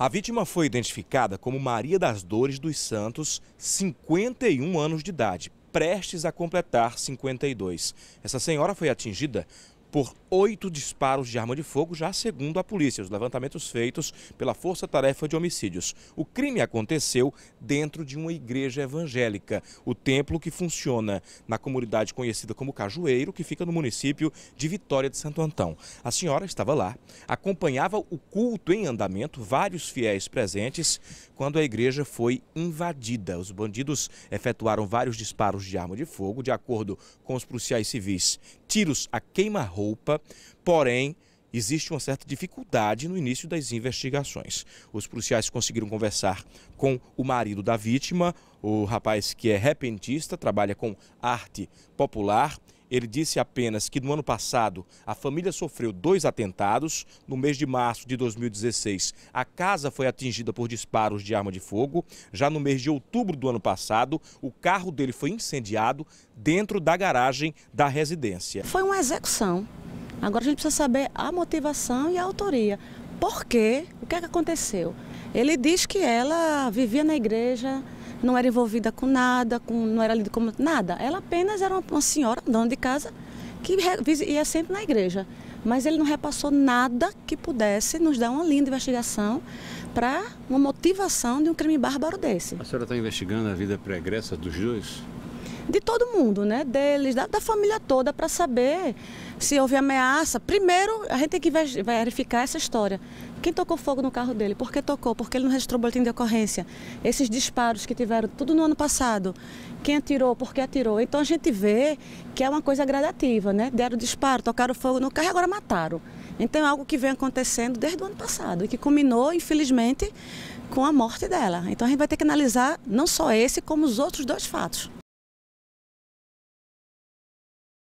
A vítima foi identificada como Maria das Dores dos Santos, 51 anos de idade, prestes a completar 52. Essa senhora foi atingida por oito disparos de arma de fogo, já segundo a polícia, os levantamentos feitos pela Força Tarefa de Homicídios. O crime aconteceu dentro de uma igreja evangélica, o templo que funciona na comunidade conhecida como Cajueiro, que fica no município de Vitória de Santo Antão. A senhora estava lá, acompanhava o culto em andamento, vários fiéis presentes, quando a igreja foi invadida. Os bandidos efetuaram vários disparos de arma de fogo, de acordo com os policiais civis. Tiros a queima-roupa roupa, porém existe uma certa dificuldade no início das investigações. Os policiais conseguiram conversar com o marido da vítima, o rapaz que é repentista, trabalha com arte popular. Ele disse apenas que no ano passado a família sofreu dois atentados. No mês de março de 2016, a casa foi atingida por disparos de arma de fogo. Já no mês de outubro do ano passado, o carro dele foi incendiado dentro da garagem da residência. Foi uma execução. Agora a gente precisa saber a motivação e a autoria. Por quê? O que é que aconteceu? Ele diz que ela vivia na igreja, não era envolvida com nada, com, não era lida como nada. Ela apenas era uma, uma senhora, dona de casa, que ia sempre na igreja. Mas ele não repassou nada que pudesse nos dar uma linda investigação para uma motivação de um crime bárbaro desse. A senhora está investigando a vida pregressa dos dois? De todo mundo, né? Deles, da, da família toda, para saber se houve ameaça, primeiro a gente tem é que verificar essa história. Quem tocou fogo no carro dele? Por que tocou? Porque ele não registrou boletim de ocorrência. Esses disparos que tiveram tudo no ano passado. Quem atirou? Por que atirou? Então a gente vê que é uma coisa gradativa, né? Deram disparo, tocaram fogo no carro e agora mataram. Então é algo que vem acontecendo desde o ano passado e que culminou, infelizmente, com a morte dela. Então a gente vai ter que analisar não só esse, como os outros dois fatos.